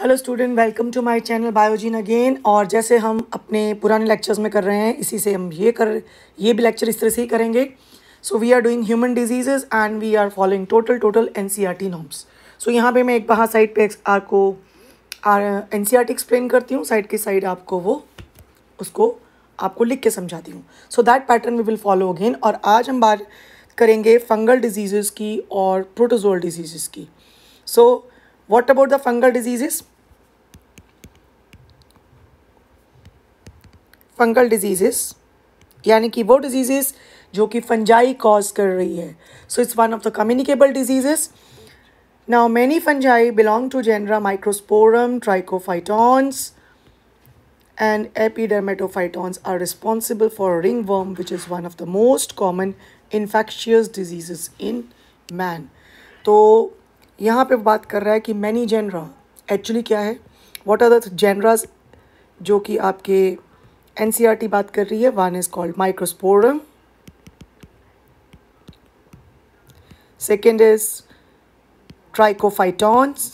Hello student welcome to my channel Biogene again और जैसे हम अपने पुराने लेक्चर्स में कर रहे हैं इसी से हम ये कर ये भी लेक्चर इस तरह से ही करेंगे so we are doing human diseases and we are following total total N C R T norms so यहाँ पे मैं एक बाहर साइड पे आर को R N C R T explain करती हूँ साइड की साइड आपको वो उसको आपको लिख के समझाती हूँ so that pattern we will follow again और आज हम बात करेंगे फंगल डिजीज़ की और प्रोटोजोल डिजीज़ की so so, what about the fungal diseases fungal diseases यानी कि वो डिजीजेस जो कि फंजाई कॉज कर रही है so it's one of the communicable diseases now many fungi belong to genera microsporum trichophytons and epidermatophytons are responsible for ring worm which is one of the most common infectious diseases in man तो यहाँ पे बात कर रहा है कि many genre actually क्या है वॉट आर द जेनराज जो कि आपके एन e बात कर रही है one is called microsporum second is trichophytons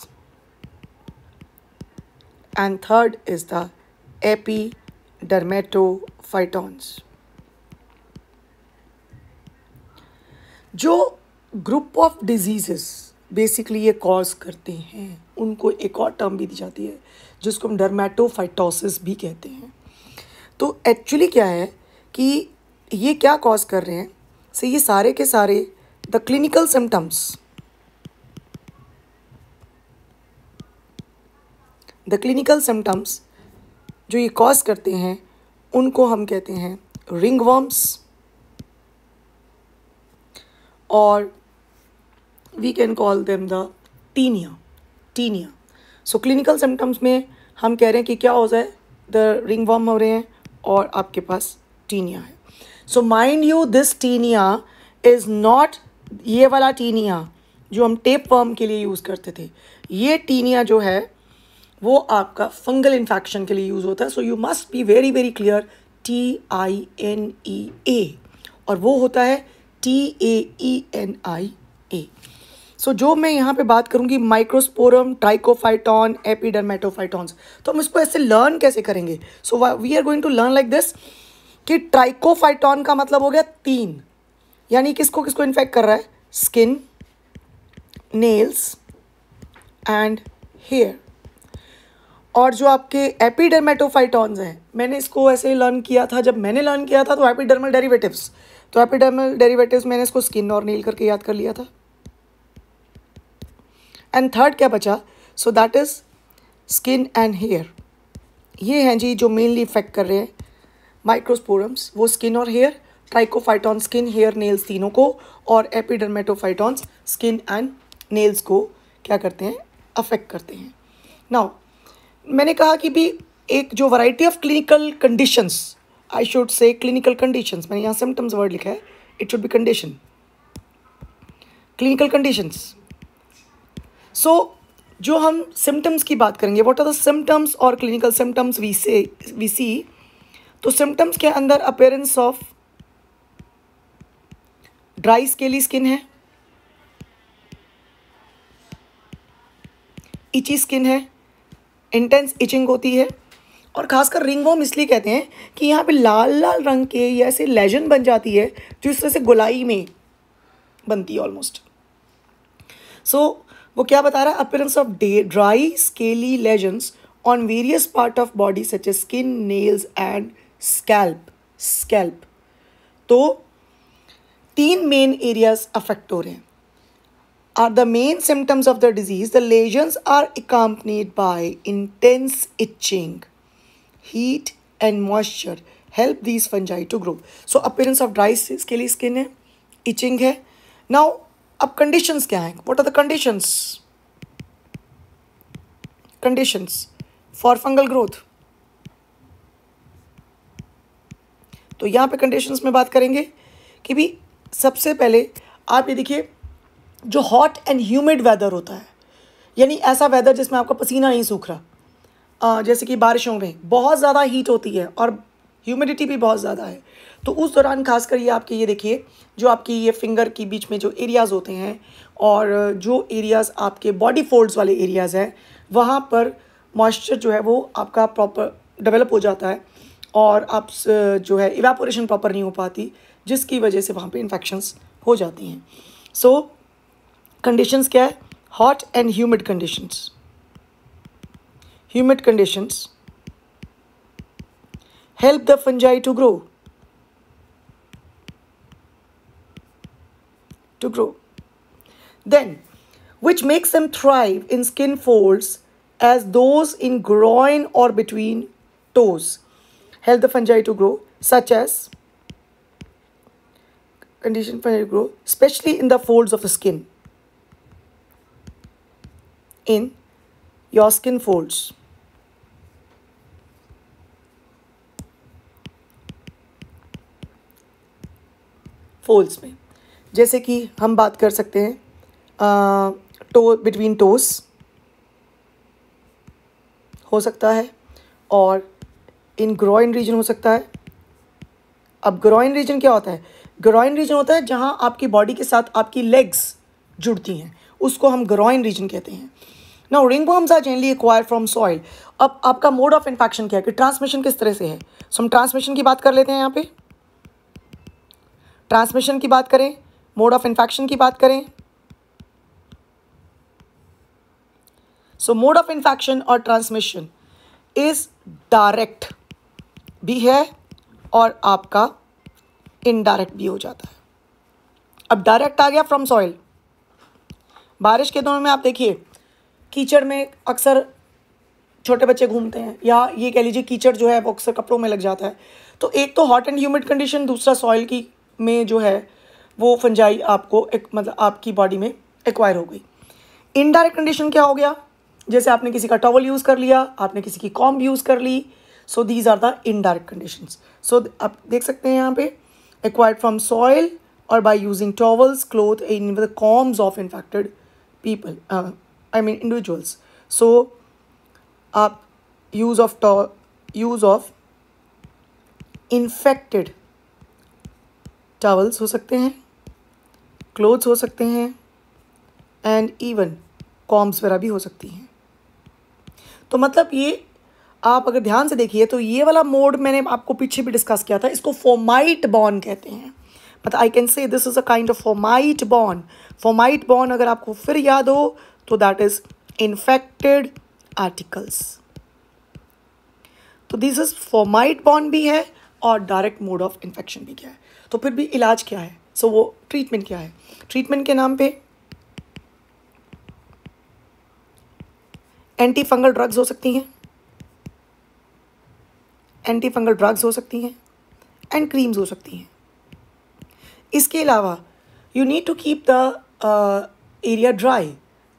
and is the epidermatophytons जो ग्रुप ऑफ डिजीजेस बेसिकली ये कॉज करते हैं उनको एक और टर्म भी दी जाती है जिसको हम डर्मेटोफाइटोसिस भी कहते हैं तो एक्चुअली क्या है कि ये क्या कॉज कर रहे हैं से ये सारे के सारे the clinical symptoms the clinical symptoms जो ये कॉज करते हैं उनको हम कहते हैं रिंगवर्म्स और we can call them the tinea tinea so clinical symptoms में हम कह रहे हैं कि क्या हो जाए द रिंग वॉम हो रहे हैं और आपके पास टीनिया है so mind you this tinea is not ये वाला टीनिया जो हम टेप वर्म के लिए यूज़ करते थे ये टीनिया जो है वो आपका फंगल इन्फेक्शन के लिए यूज़ होता है so you must be very very clear T I N E A और वो होता है T A E N I so so, जो मैं यहाँ पे बात करूँगी माइक्रोस्पोरम ट्राइकोफाइटॉन एपीडर्मेटोफाइटॉन्स तो हम इसको ऐसे लर्न कैसे करेंगे so we are going to learn like this कि ट्राइकोफाइटॉन का मतलब हो गया तीन यानी किसको किसको इन्फेक्ट कर रहा है स्किन नेल्स एंड हेयर और जो आपके एपीडर्मेटोफाइटॉन्स हैं मैंने इसको ऐसे लर्न किया था जब मैंने लर्न किया था तो एपीडर्मल डेरिवेटिव्स तो एपीडर्मल डेरिवेटिव्स मैंने इसको स्किन और नेल करके याद कर लिया था एंड थर्ड क्या बचा so that is skin and hair ये हैं जी जो मेनली इफेक्ट कर रहे हैं माइक्रोस्पोरम्स वो स्किन और hair trichophyton skin hair nails तीनों को और एपिडर्मेटोफाइटॉन्स स्किन एंड नेल्स को क्या करते हैं अफेक्ट करते हैं नाउ मैंने कहा कि भी एक जो variety of clinical conditions I should say clinical conditions मैंने यहाँ सिम्टम्स वर्ड लिखा है it should be condition clinical conditions so so, जो हम सिम्टम्स की बात करेंगे वॉट आर द सिम्टम्स और clinical symptoms we say we see तो सिम्टम्स के अंदर appearance of dry scaly skin है इची स्किन है इंटेंस इचिंग होती है और खासकर रिंग होम इसलिए कहते हैं कि यहाँ पे लाल लाल रंग के या ऐसे लेजन बन जाती है जो इस तरह से गुलाई में बनती है ऑलमोस्ट सो so, वो क्या बता रहा है appearance of dry scaly lesions on various part of body such a skin nails and scalp scalp तो तीन मेन एरियाज अफेक्ट हो रहे हैं are the main symptoms of the disease the lesions are accompanied by intense itching heat and moisture help these fungi to grow so appearance of dry scaly skin है itching है now अब conditions क्या हैं what are the conditions conditions for fungal growth तो यहां पे conditions में बात करेंगे कि भी सबसे पहले आप ये देखिए जो हॉट एंड ह्यूमिड वेदर होता है यानी ऐसा वेदर जिसमें आपका पसीना नहीं सूख रहा जैसे कि बारिशों में बहुत ज़्यादा हीट होती है और ह्यूमिडिटी भी बहुत ज़्यादा है तो उस दौरान खासकर ये आपके ये देखिए जो आपकी ये फिंगर के बीच में जो एरियाज़ होते हैं और जो एरियाज़ आपके बॉडी फोल्ड्स वाले एरियाज़ हैं वहाँ पर मॉइस्चर जो है वो आपका प्रॉपर डेवलप हो जाता है और आप जो है इवेपोरेशन प्रॉपर नहीं हो पाती जिसकी वजह से वहाँ पे इन्फेक्शंस हो जाती हैं सो so, कंडीशंस क्या है hot and humid conditions humid conditions help the fungi to grow. To grow. Then, which makes them thrive in skin folds as those in groin or between toes. Help the fungi to grow, such as condition fungi to grow, especially in the folds of the skin. In your skin folds. Folds में जैसे कि हम बात कर सकते हैं to between toast हो सकता है और इन ग्रोइन रीजन हो सकता है अब ग्रोइन रीजन क्या होता है ग्रोइन रीजन होता है जहाँ आपकी बॉडी के साथ आपकी लेग्स जुड़ती हैं उसको हम ग्रोइन रीजन कहते हैं ना ring worms are generally acquire from soil अब आपका मोड ऑफ इन्फेक्शन क्या है कि ट्रांसमिशन किस तरह से है सो हम ट्रांसमिशन की बात कर लेते हैं यहाँ पे ट्रांसमिशन की बात करें मोड ऑफ इन्फेक्शन की बात करें सो मोड ऑफ इन्फेक्शन और ट्रांसमिशन इज डायरेक्ट भी है और आपका इनडायरेक्ट भी हो जाता है अब डायरेक्ट आ गया फ्रॉम सॉइल बारिश के दौरान में आप देखिए कीचड़ में अक्सर छोटे बच्चे घूमते हैं या ये कह लीजिए कीचड़ जो है वो अक्सर कपड़ों में लग जाता है तो एक तो हॉट एंड ह्यूमिड कंडीशन दूसरा सॉइल की में जो है वो फंजाई आपको एक मतलब आपकी बॉडी में एक्वायर हो गई इनडायरेक्ट कंडीशन क्या हो गया जैसे आपने किसी का टॉवल यूज़ कर लिया आपने किसी की कॉम्ब यूज़ कर ली so these are the indirect condition so आप देख सकते हैं यहाँ पे एक्वायर्ड फ्रॉम सॉइल और by using towels cloth in the combs of infected people I mean individuals so आप use of use of infected towels हो सकते हैं क्लोथ्स हो सकते हैं एंड इवन कॉम्स वगैरह भी हो सकती हैं तो मतलब ये आप अगर ध्यान से देखिए तो ये वाला मोड मैंने आपको पीछे भी डिस्कस किया था इसको फोमाइट बॉन कहते हैं मतलब I can say this is a kind of fomite borne fomite borne अगर आपको फिर याद हो तो दैट इज़ इन्फेक्टेड आर्टिकल्स तो दिस इज फोमाइट बॉन भी है और डायरेक्ट मोड ऑफ इन्फेक्शन भी क्या है तो फिर भी इलाज क्या है सो so, वो ट्रीटमेंट क्या है ट्रीटमेंट के नाम पे एंटी फंगल ड्रग्स हो सकती हैं एंटी फंगल ड्रग्स हो सकती हैं एंड क्रीम्स हो सकती हैं इसके अलावा you need to keep the area dry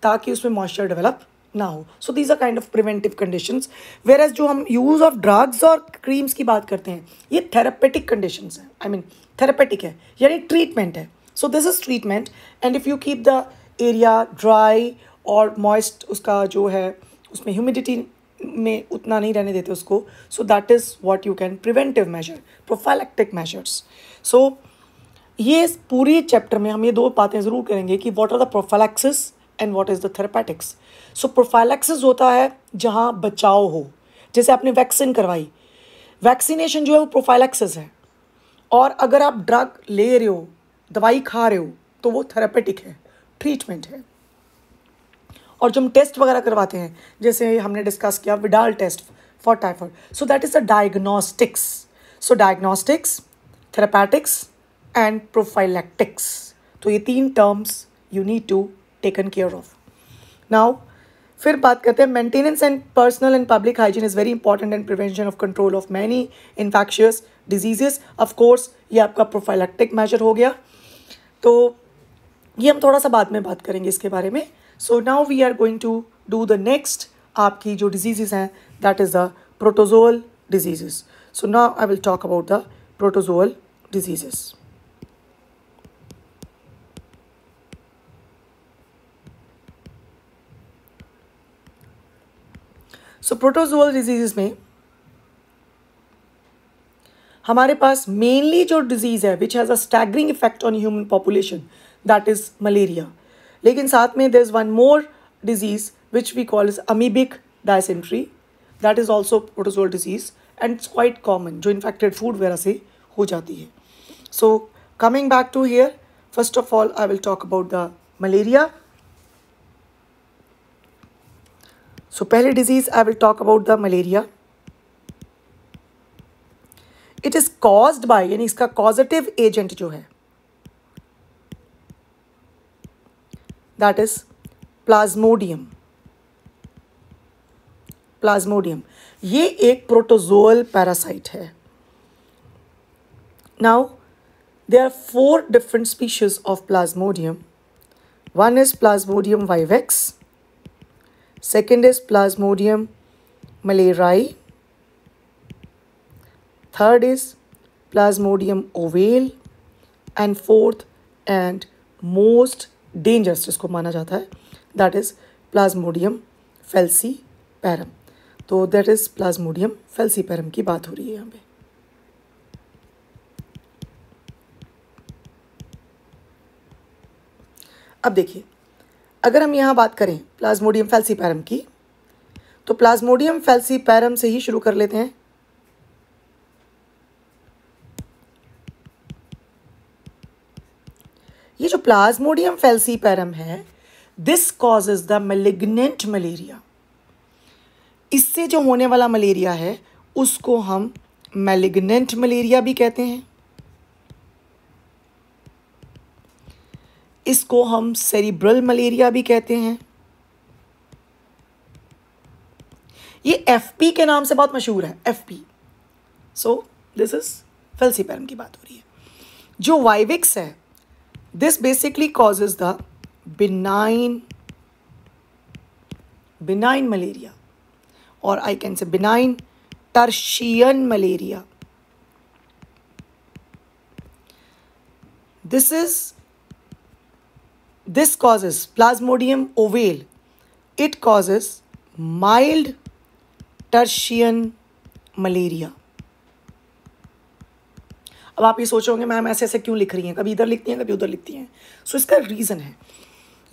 ताकि उसमें मॉइस्चर डेवलप ना हो so these are kind of preventive condition whereas जो हम यूज़ ऑफ ड्रग्स और क्रीम्स की बात करते हैं ये थेरापेटिक कंडीशन है आई मीन थेरापेटिक है यानी ट्रीटमेंट है so this is treatment and if you keep the area dry और मॉइस्ट उसका जो है उसमें ह्यूमिडिटी में उतना नहीं रहने देते उसको so that is what you can preventive measure prophylactic measures so ये इस पूरे चैप्टर में हम ये दो बातें ज़रूर करेंगे कि what are the prophylaxis and what is the therapeutics so prophylaxis होता है जहाँ बचाव हो जैसे आपने वैक्सीन करवाई वैक्सीनेशन जो है वो प्रोफाइलैक्सिस है और अगर आप ड्रग ले रहे हो दवाई खा रहे हो तो वो थेरापेटिक है ट्रीटमेंट है और जो हम टेस्ट वगैरह करवाते हैं जैसे हमने डिस्कस किया Widal test for typhoid so that is a diagnostics so diagnostics therapeutics and prophylactics तो ये तीन terms you need to taken care of now फिर बात करते हैं maintenance and personal and public hygiene is very important and prevention of control of many infectious diseases of course ये आपका prophylactic major हो गया तो ये हम थोड़ा सा बाद में बात करेंगे इसके बारे में so now we are going to do the next आपकी जो डिजीजेज हैं that is the protozoal diseases so now I will talk about the protozoal disease so protozoal disease में हमारे पास मेनली जो डिजीज़ है which has a staggering effect on human population that is malaria लेकिन साथ में there is one more disease which we call is amoebic dysentery that is also protozoal disease and it's quite common जो infected food वगैरह से हो जाती है so coming back to here first of all I will talk about the malaria so पहले disease I will talk about the malaria it is caused by यानी इसका causative agent जो है दैट इज प्लाज्मोडियम प्लाज्मोडियम ये एक protozoal parasite है now they are four different species of plasmodium one is plasmodium vivax second is plasmodium malariae. Third is plasmodium ovale and fourth and most dangerous जिसको माना जाता है that is plasmodium falciparum तो that is plasmodium falciparum की बात हो रही है यहाँ पे अब देखिए अगर हम यहाँ बात करें प्लाज्मोडियम फैल्सीपैरम की तो प्लाज्मोडियम फैल्सीपैरम से ही शुरू कर लेते हैं ये जो प्लाज्मोडियम फैल्सीपैरम है this is the malignant malaria इससे जो होने वाला मलेरिया है उसको हम मेलिग्नेंट मलेरिया भी कहते हैं इसको हम सेरिब्रल मलेरिया भी कहते हैं ये एफ पी के नाम से बहुत मशहूर है F P so this is falciparum की बात हो रही है जो वाइविक्स है this basically causes the benign benign malaria और I can say benign tertian malaria this is This causes Plasmodium ovale. It causes mild tertian malaria अब आप ये सोच होंगे मैम ऐसे ऐसे क्यों लिख रही हैं कभी इधर लिखती हैं कभी उधर लिखती हैं सो so, इसका रीज़न है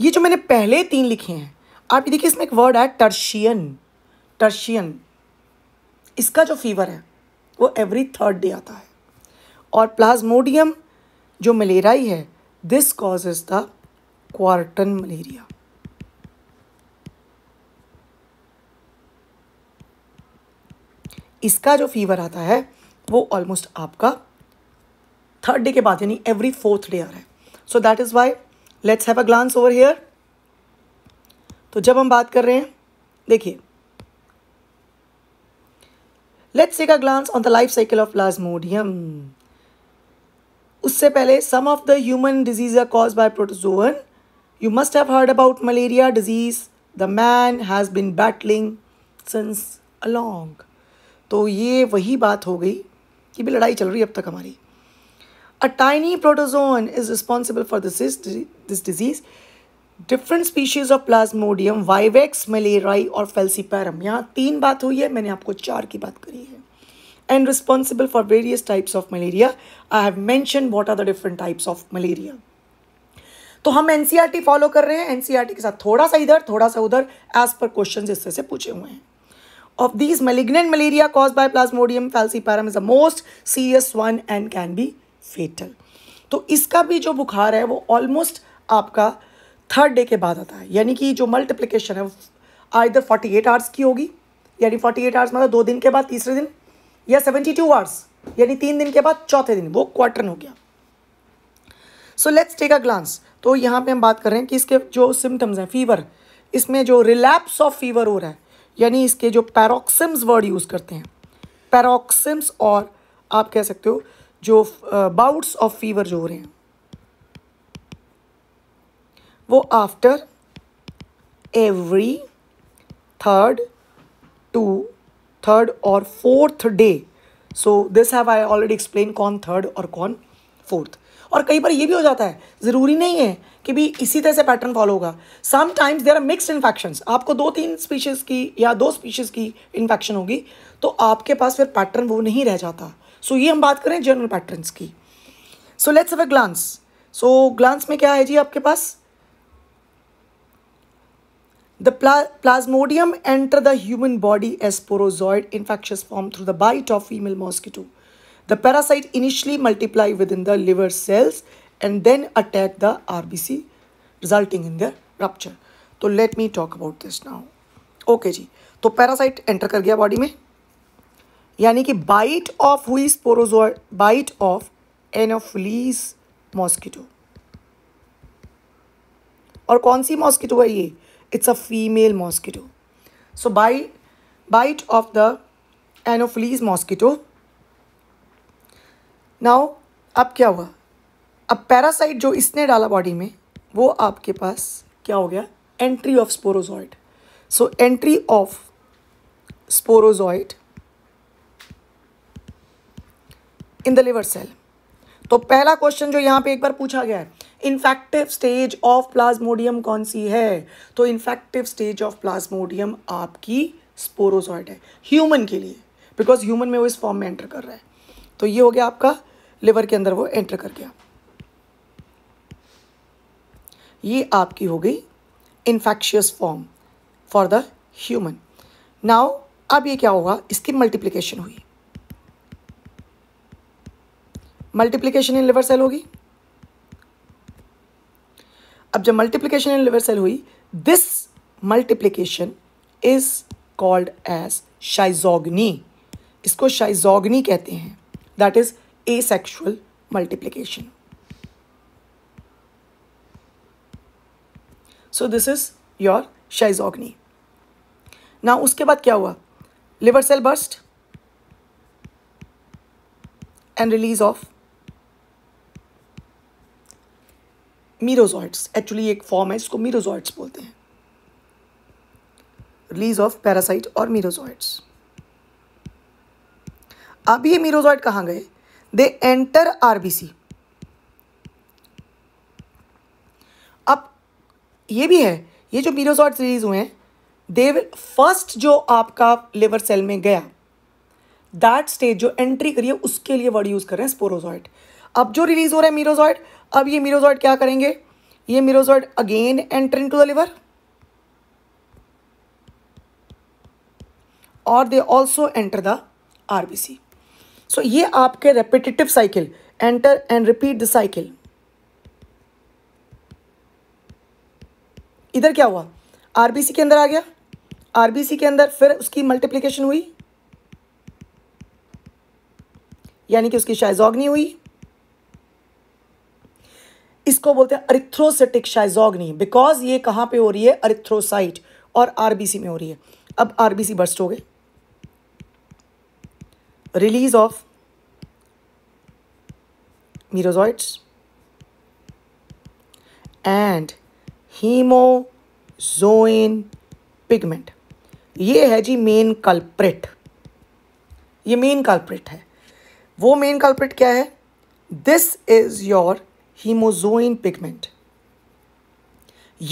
ये जो मैंने पहले तीन लिखे हैं आप ये देखिए इसमें एक वर्ड है टर्शियन टर्शियन इसका जो फीवर है वो एवरी थर्ड डे आता है और प्लाज्मोडियम जो मलेराई है this causes the quartan malaria इसका जो फीवर आता है वो ऑलमोस्ट आपका थर्ड डे के बाद यानी एवरी फोर्थ डे आ रहा है so that is why let's have a glance over here तो जब हम बात कर रहे हैं देखिए let's take a glance on the life cycle of plasmodium उससे पहले some of the human disease are cause by protozoan You must have heard about malaria disease. The man has been battling since a long. तो ये वही बात हो गई कि भी लड़ाई चल रही है अब तक हमारी a tiny protozoan is responsible for this this disease different species of plasmodium vivax malariae और फेल्सीपैरम यहाँ तीन बात हुई है मैंने आपको चार की बात करी है and responsible for various types of malaria I have mention what are the different types of malaria तो हम एनसीईआरटी फॉलो e कर रहे हैं एनसीईआरटी e के साथ थोड़ा सा इधर थोड़ा सा उधर एज पर क्वेश्चन इस से पूछे हुए हैं these these malaria cause by by falciparum is a most serious one and can be fatal तो इसका भी जो बुखार है वो ऑलमोस्ट आपका थर्ड डे के बाद आता है यानी कि जो मल्टीप्लीकेशन है आज इधर फोर्टी एट आवर्स की होगी यानी फोर्टी एट आवर्स मतलब दो दिन के बाद तीसरे दिन या सेवेंटी टू आवर्स यानी तीन दिन के बाद चौथे दिन वो क्वार्टन हो गया so let's take a glance तो यहाँ पे हम बात कर रहे हैं कि इसके जो सिम्टम्स हैं फीवर इसमें जो रिलैप्स ऑफ फीवर हो रहा है यानी इसके जो पैरोक्सिम्स वर्ड यूज़ करते हैं पैरोक्सिम्स और आप कह सकते हो जो बाउट्स ऑफ फीवर जो हो रहे हैं वो after every third to third और fourth day so this have I already explain कौन थर्ड और कौन फोर्थ और कई बार ये भी हो जाता है ज़रूरी नहीं है कि भी इसी तरह से पैटर्न फॉलो होगा sometimes there are mixed infections आपको दो तीन स्पीशीज़ की या दो स्पीशीज़ की इन्फेक्शन होगी तो आपके पास फिर पैटर्न वो नहीं रह जाता सो so, ये हम बात करें जनरल पैटर्न्स की so let's a glance so glance में क्या है जी आपके पास the pla- enter the human body as as infection form through the bite of female mosquito The parasite initially multiply within the liver cells and then attack the RBC resulting in their rupture. तो let me talk about this now okay जी तो parasite enter कर गया body में यानी कि bite of हुई sporozoite bite of anopheles mosquito और कौन सी मॉस्किटो है ये it's a female mosquito so by bite of the anopheles mosquito now अब क्या हुआ अब पैरासाइट जो इसने डाला बॉडी में वो आपके पास क्या हो गया entry of sporozoite so entry of sporozoite in the liver cell तो पहला क्वेश्चन जो यहां पे एक बार पूछा गया है इन्फेक्टिव स्टेज ऑफ प्लाज्मोडियम कौन सी है तो इन्फेक्टिव स्टेज ऑफ प्लाज्मोडियम आपकी स्पोरोजॉइड है ह्यूमन के लिए बिकॉज ह्यूमन में वो इस फॉर्म में एंटर कर रहा है तो ये हो गया आपका लिवर के अंदर वो एंटर कर गया ये आपकी हो गई infectious form for the human now अब ये क्या होगा इसकी मल्टीप्लीकेशन हुई मल्टीप्लीकेशन इन लिवर सेल होगी अब जब मल्टीप्लीकेशन इन लिवर सेल हुई this multiplication is called as schizogony इसको शाइजोगनी कहते हैं that is asexual multiplication. So this is your schizogony ना उसके बाद क्या हुआ liver cell burst and release of merozoites actually एक फॉर्म है इसको मीरोजॉइड्स बोलते हैं रिलीज ऑफ पैरासाइट और मीरोजॉइड्स अब ये मीरोजॉइड कहाँ गए दे एंटर आरबीसी अब ये भी है ये जो मीरोजॉट सीरीज हुए हैं दे फर्स्ट जो आपका लिवर सेल में गया दैट स्टेज जो एंट्री करिए उसके लिए वर्ड यूज़ कर रहे हैं स्पोरोजॉइड अब जो रिलीज हो रहा है मीरोजॉइड अब ये मीरोजॉइड क्या करेंगे ये merozoite again enter into the liver और they also enter the RBC so so, ये आपके repetitive cycle enter and repeat the cycle इधर क्या हुआ आरबीसी के अंदर आ गया आरबीसी के अंदर फिर उसकी मल्टीप्लिकेशन हुई यानी कि उसकी शाइजॉगनी हुई इसको बोलते हैं अरिथ्रोसिटिक शाइजॉगनी बिकॉज ये कहां पे हो रही है अरिथ्रोसाइट और आरबीसी में हो रही है अब आरबीसी बर्स्ट हो गई release of merozoites and haemozoin pigment ये है जी मेन कल्प्रिट ये मेन कल्प्रिट है वो मेन कल्प्रिट क्या है this is your haemozoin pigment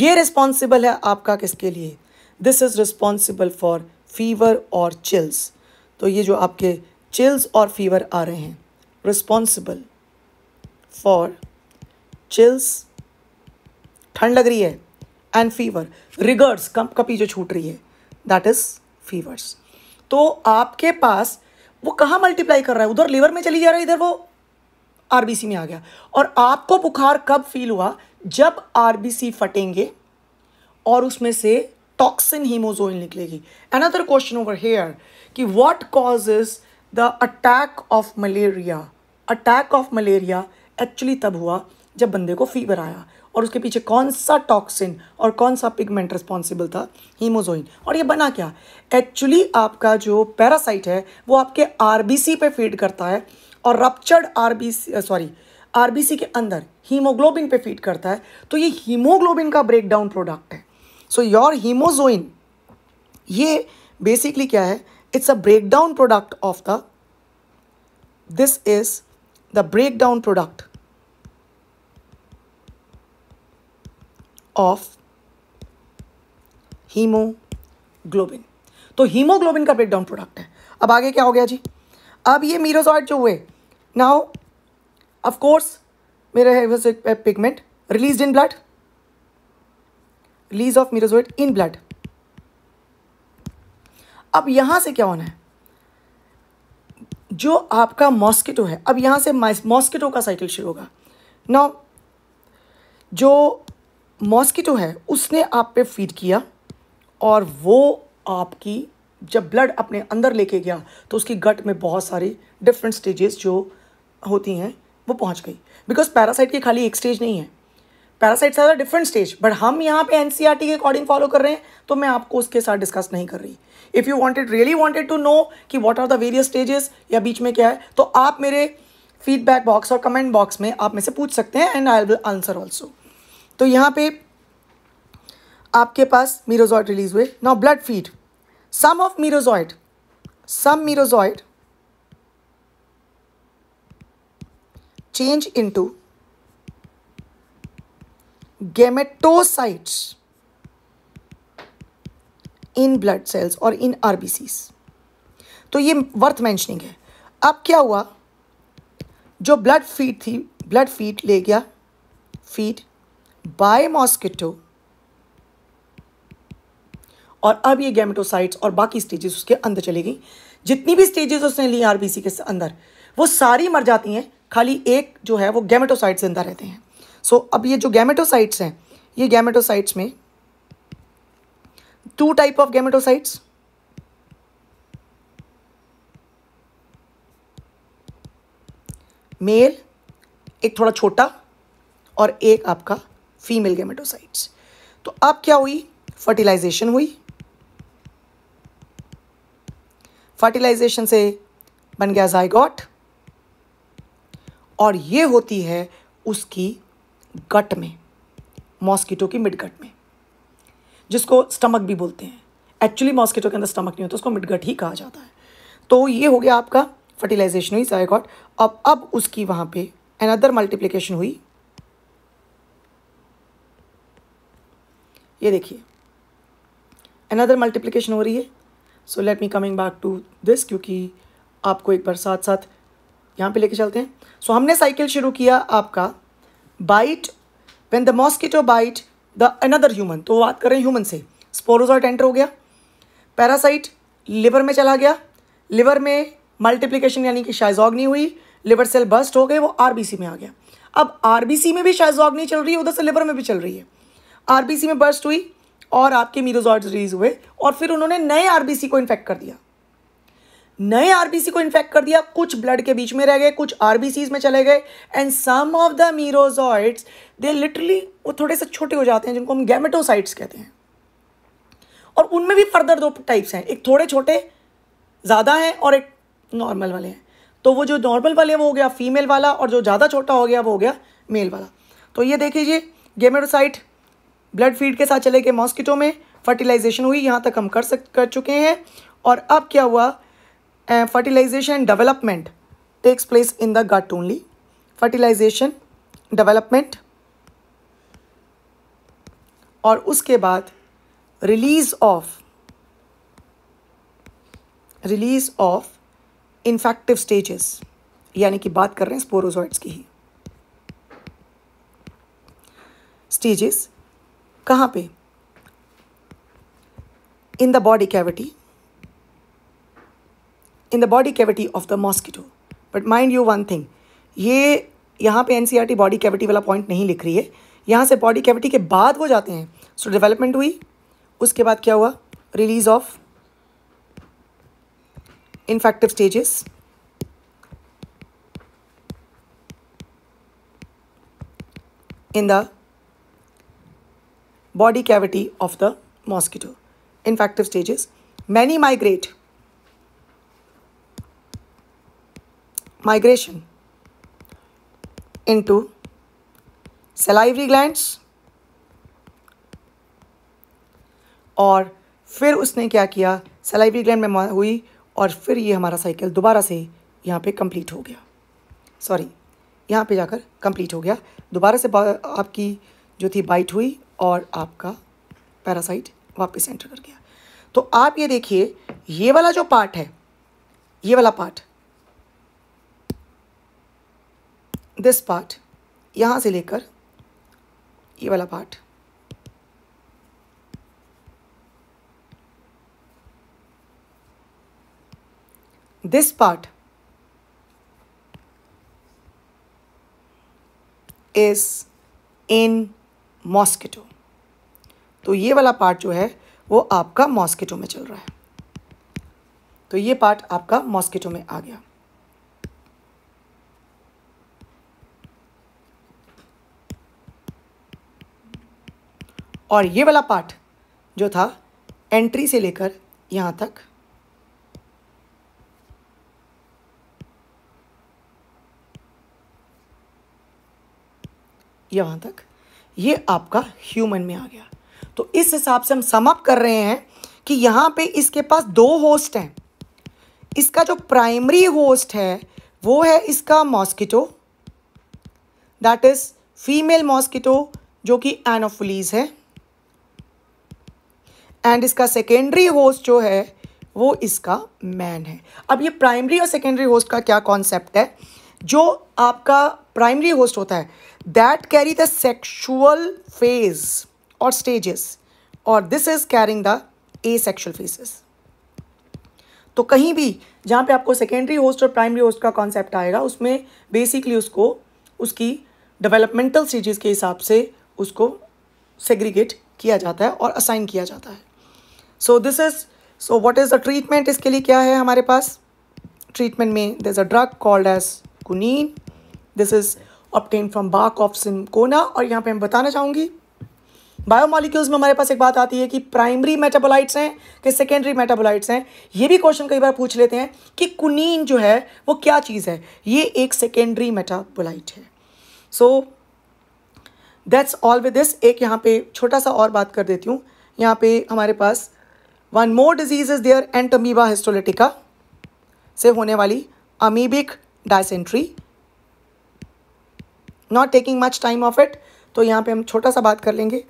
ये रिस्पॉन्सिबल है आपका किसके लिए this is responsible for fever और चिल्स तो ये जो आपके चिल्स और फीवर आ रहे हैं रिस्पॉन्सिबल फॉर चिल्स ठंड लग रही है एंड फीवर रिगर्स कम कपी जो छूट रही है दैट इज फीवर्स तो आपके पास वो कहाँ मल्टीप्लाई कर रहा है उधर लीवर में चली जा रहा है इधर वो आरबीसी में आ गया और आपको बुखार कब फील हुआ जब आरबीसी फटेंगे और उसमें से टॉक्सिन हीमोजोइन निकलेगी अनदर क्वेश्चन ओवर हेयर कि what causes the attack of malaria attack of malaria actually तब हुआ जब बंदे को फीवर आया और उसके पीछे कौन सा टॉक्सिन और कौन सा पिगमेंट रिस्पॉन्सिबल था हीमोजोइन और ये बना क्या एक्चुअली आपका जो पैरासाइट है वो आपके आरबीसी पे फीड करता है और रप्चर्ड आरबीसी सॉरी आरबीसी के अंदर हीमोग्लोबिन पे फीड करता है तो ये हीमोग्लोबिन का ब्रेकडाउन प्रोडक्ट है सो योर हीमोजोइन ये बेसिकली क्या है it's a breakdown product of the this is the breakdown product of haemoglobin तो हीमोग्लोबिन का ब्रेकडाउन प्रोडक्ट है अब आगे क्या हो गया जी अब ये मीरोजॉइड जो हुए नाउ ऑफ कोर्स मेरे pigment release in blood release of merozoite in blood अब यहाँ से क्या होना है जो आपका मॉस्किटो है अब यहाँ से मॉस्किटो का साइकिल शुरू होगा नाउ जो मॉस्किटो है उसने आप पे फीड किया और वो आपकी जब ब्लड अपने अंदर लेके गया तो उसकी गट में बहुत सारी डिफरेंट स्टेजेस जो होती हैं वो पहुंच गई बिकॉज पैरासाइट की खाली एक स्टेज नहीं है parasites are different stage but हम यहाँ पे एन e के अकॉर्डिंग फॉलो कर रहे हैं तो मैं आपको उसके साथ डिस्कस नहीं कर रही if you wanted really wanted to know कि what are the various stages या बीच में क्या है तो आप मेरे फीडबैक बॉक्स और कमेंट बॉक्स में आप में से पूछ सकते हैं and I will answer also तो यहाँ पे आपके पास मीरोजॉइड रिलीज हुए now blood feed some of merozoite some merozoite change into gametocytes in blood cells और इन आरबीसीज तो ये वर्थ मैंशनिंग है अब क्या हुआ जो ब्लड फीड थी ब्लड फीड ले गया फीड बाय मॉस्किटो और अब ये गैमेटोसाइट्स और बाकी स्टेजेस उसके अंदर चली गई जितनी भी स्टेजेस उसने ली आरबीसी के अंदर वो सारी मर जाती हैं खाली एक जो है वो गैमेटोसाइट अंदर रहते हैं सो so, अब ये जो गैमेटोसाइट्स हैं ये गैमेटोसाइट्स में two type of gametocytes male एक थोड़ा छोटा और एक आपका फीमेल गैमेटोसाइट्स तो अब क्या हुई फर्टिलाइजेशन हुई फर्टिलाइजेशन से बन गया जायगॉट और ये होती है उसकी गट में मॉस्किटो की मिड गट में जिसको स्टमक भी बोलते हैं एक्चुअली मॉस्किटो के अंदर स्टमक नहीं होता उसको मिड गट ही कहा जाता है तो ये हो गया आपका फर्टिलाइजेशन हुई जायगॉट अब अब उसकी वहाँ पे अनदर मल्टीप्लिकेशन हुई ये देखिए अनदर मल्टीप्लिकेशन हो रही है so let me coming back to this क्योंकि आपको एक बार साथ साथ यहाँ पे लेके चलते हैं सो so, हमने साइकिल शुरू किया आपका bite when the mosquito bite the another human तो बात कर रहे हैं ह्यूमन से स्पोरोजॉइट एंटर हो गया पैरासाइट लिवर में चला गया लिवर में मल्टीप्लीकेशन यानी कि शाइजॉगनी हुई लिवर सेल बस्ट हो गए वो आरबीसी में आ गया अब आरबीसी में भी शाइजॉगनी चल रही है उधर से लिवर में भी चल रही है आरबीसी में बस्ट हुई और आपके मीरोजॉइड रिलीज हुए और फिर उन्होंने नए आरबीसी को इन्फेक्ट कर दिया नए आरबीसी को इन्फेक्ट कर दिया कुछ ब्लड के बीच में रह गए कुछ आरबीसीज में चले गए and some of the merozoites they literally वो थोड़े से छोटे हो जाते हैं जिनको हम गैमेटोसाइट्स कहते हैं और उनमें भी फर्दर दो टाइप्स हैं एक थोड़े छोटे ज़्यादा हैं और एक नॉर्मल वाले हैं तो वो जो नॉर्मल वाले वो हो गया फीमेल वाला और जो ज़्यादा छोटा हो गया वो हो गया मेल वाला तो ये देख लीजिए गेमेटोसाइट ब्लड फीड के साथ चले गए मॉस्किटो में फर्टिलाइजेशन हुई यहाँ तक हम कर सक कर चुके हैं और अब क्या हुआ uh, fertilization development takes place in the gut only. Fertilization development और उसके बाद release of release of infective stages यानी कि बात कर रहे हैं स्पोरोजॉइड्स की ही स्टेजेस कहाँ पे in the body cavity in the body cavity of the mosquito but mind you one thing ये यहाँ पे एन बॉडी कैविटी वाला पॉइंट नहीं लिख रही है यहाँ से बॉडी कैविटी के बाद वो जाते हैं सो so, डेवलपमेंट हुई उसके बाद क्या हुआ release of infective stages in the body cavity of the mosquito infective stages many migrate migration into salivary glands और फिर उसने क्या किया सलाइवरी ग्लैंड में हुई और फिर ये हमारा साइकिल दोबारा से यहाँ पे कंप्लीट हो गया सॉरी यहाँ पे जाकर कंप्लीट हो गया दोबारा से आपकी जो थी बाइट हुई और आपका पैरासाइट वापस एंटर कर गया तो आप ये देखिए ये वाला जो पार्ट है ये वाला पार्ट दिस पार्ट यहाँ से लेकर ये वाला part this part is in mosquito तो ये वाला पार्ट जो है वो आपका मॉस्किटो में चल रहा है तो ये पार्ट आपका मॉस्किटो में आ गया और ये वाला पार्ट जो था एंट्री से लेकर यहाँ तक यहाँ तक ये आपका ह्यूमन में आ गया तो इस हिसाब से हम समअप कर रहे हैं कि यहाँ पे इसके पास दो होस्ट हैं इसका जो प्राइमरी होस्ट है वो है इसका mosquito that is female mosquito जो कि एनोफुलीज है एंड इसका सेकेंडरी होस्ट जो है वो इसका मैन है अब ये प्राइमरी और सेकेंडरी होस्ट का क्या कॉन्सेप्ट है जो आपका प्राइमरी होस्ट होता है that carry the sexual phase और स्टेजेस और this is carrying the asexual phases तो कहीं भी जहाँ पे आपको सेकेंडरी होस्ट और प्राइमरी होस्ट का कॉन्सेप्ट आएगा उसमें बेसिकली उसको उसकी डेवलपमेंटल स्टेजेस के हिसाब से उसको सेग्रीगेट किया जाता है और असाइन किया जाता है so this is so what is the treatment इसके लिए क्या है हमारे पास ट्रीटमेंट में this a drug called as quinine this is obtained from bark of cinchona और यहाँ पे मैं बताना चाहूँगी बायोमोलिक्यूल्स में हमारे पास एक बात आती है कि प्राइमरी मेटाबोलाइट्स हैं कि सेकेंडरी मेटाबोलाइट्स हैं ये भी क्वेश्चन कई बार पूछ लेते हैं कि कुनीन जो है वो क्या चीज़ है ये एक सेकेंडरी मेटाबोलाइट है so that's all with this एक यहाँ पे छोटा सा और बात कर देती हूँ यहाँ पे हमारे पास one more disease is there Entamoeba histolytica से होने वाली amoebic dysentery not taking much time of it तो यहाँ पे हम छोटा सा बात कर लेंगे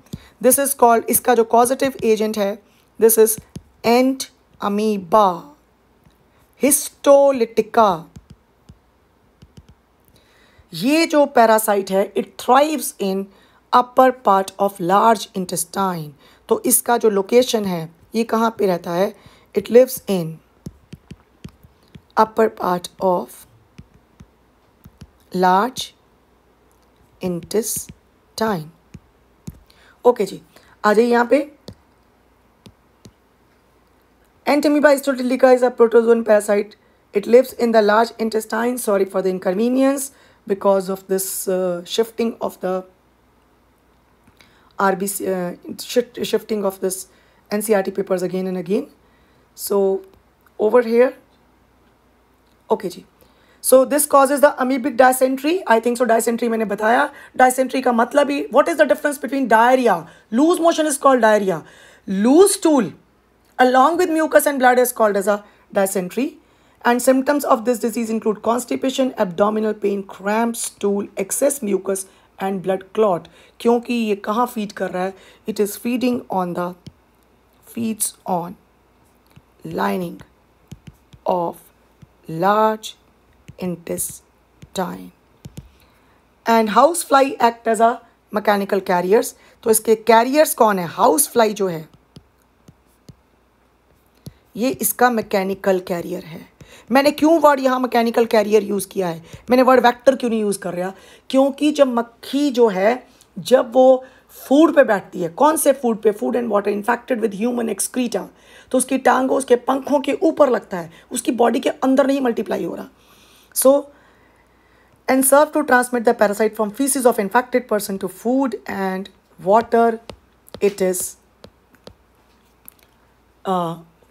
दिस इज़ कॉल्ड इसका जो पॉजिटिव एजेंट है this is Entamoeba histolytica ये जो पैरासाइट है it thrives in upper part of large intestine तो इसका जो लोकेशन है ये कहाँ पे रहता है it lives in upper part of large intestine okay जी आ जाइए यहाँ पे Entamoeba histolytica is a protozoan parasite it lives in the large intestine sorry for the inconvenience because of this shifting of the RBC shifting of this NCRT papers again and again. So over here, okay ji. So this causes the amoebic dysentery. I think so dysentery have बताया. Dysentery का मतलब ही what is the difference between diarrhea? Loose motion is called diarrhea. Loose stool along with mucus and blood is called as a dysentery. And symptoms of this disease include constipation, abdominal pain, cramps, stool, excess mucus and blood clot. क्योंकि ये कहाँ feed It is feeding on the feeds on lining of large intestine and house fly act as a mechanical carriers तो इसके carriers कौन है house fly जो है ये इसका mechanical carrier है मैंने क्यों वर्ड यहाँ मैकेनिकल कैरियर यूज़ किया है मैंने वर्ड वेक्टर क्यों नहीं यूज़ कर रहा क्योंकि जब मक्खी जो है जब वो फूड पे बैठती है कौन से फूड पे food and water infected with human excreta तो उसकी टांगों उसके पंखों के ऊपर लगता है उसकी बॉडी के अंदर नहीं मल्टीप्लाई हो रहा so and serve to transmit the parasite from faeces of infected person to food and water it is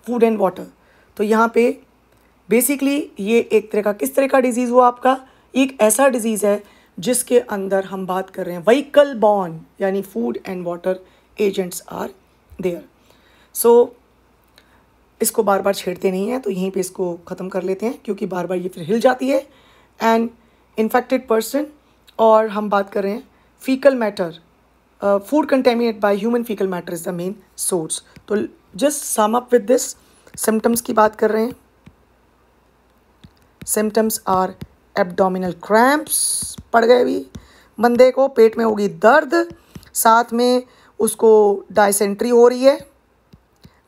food and water तो यहाँ पे बेसिकली ये एक तरह का किस तरह का डिजीज़ हुआ आपका एक ऐसा डिजीज़ है जिसके अंदर हम बात कर रहे हैं वहीकल बॉन यानी food and water agents are there so इसको बार बार छेड़ते नहीं हैं तो यहीं पे इसको ख़त्म कर लेते हैं क्योंकि बार बार ये फिर हिल जाती है एंड इन्फेक्टेड पर्सन और हम बात कर रहे हैं faecal matter food contaminate by human faecal matter is the main source तो just sum up with this symptoms की बात कर रहे हैं सिम्टम्स आर एब्डोमिनल क्रैम्प्स पड़ गए भी बंदे को पेट में होगी दर्द साथ में उसको डायसेंट्री हो रही है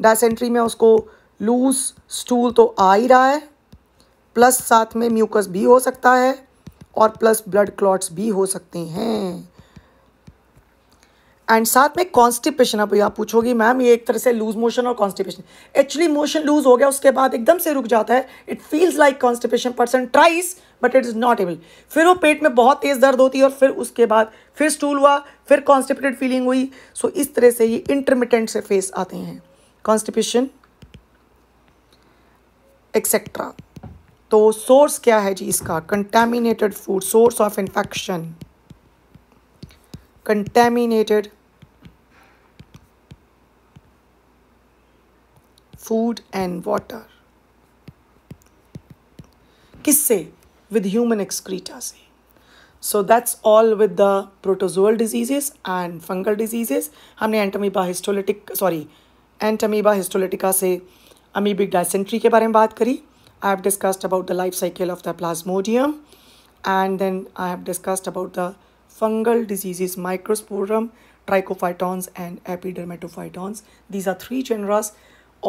डायसेंट्री में उसको लूज स्टूल तो आ ही रहा है प्लस साथ में म्यूकस भी हो सकता है और प्लस ब्लड क्लॉट्स भी हो सकते हैं एंड साथ में कॉन्स्टिपेशन अब आप पूछोगी मैम ये एक तरह से लूज मोशन और कॉन्स्टिपेशन एक्चुअली मोशन लूज हो गया उसके बाद एकदम से रुक जाता है it feels like constipation person tries but it is not able फिर वो पेट में बहुत तेज़ दर्द होती है और फिर उसके बाद फिर स्टूल हुआ फिर कॉन्स्टिपेटेड फीलिंग हुई सो so इस तरह से ये इंटरमीडियंट से फेस आते हैं कॉन्स्टिपेशन एक्सेट्रा तो सोर्स क्या है जी इसका contaminated food source of infection contaminated food and water किससे with human excreta se So that's all with the protozoal diseases and fungal diseases. humne entamoeba histolytic sorry entamoeba histolytica se amoebic dysentery ke bare mein baat kari i have discussed about the life cycle of the plasmodium and then i have discussed about the fungal diseases microsporum trichophytons and epidermatophytons these are three genera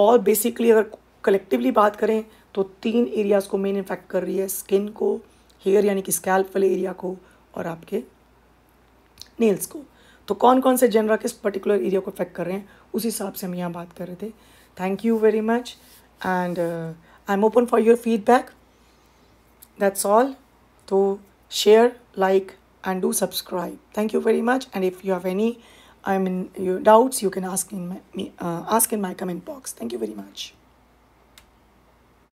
all basically agar collectively baat kare तो तीन areas को main infect कर रही है skin को hair यानी कि scalp वाले एरिया को और आपके नेल्स को तो कौन कौन से जनरा किस पर्टिकुलर एरिया को इफेक्ट कर रहे हैं उस हिसाब से हम यहाँ बात कर रहे थे thank you very much and I am open for your feedback that's all तो share like and do subscribe thank you very much and if you have any I mean your doubts you can ask in my ask in my comment box thank you very much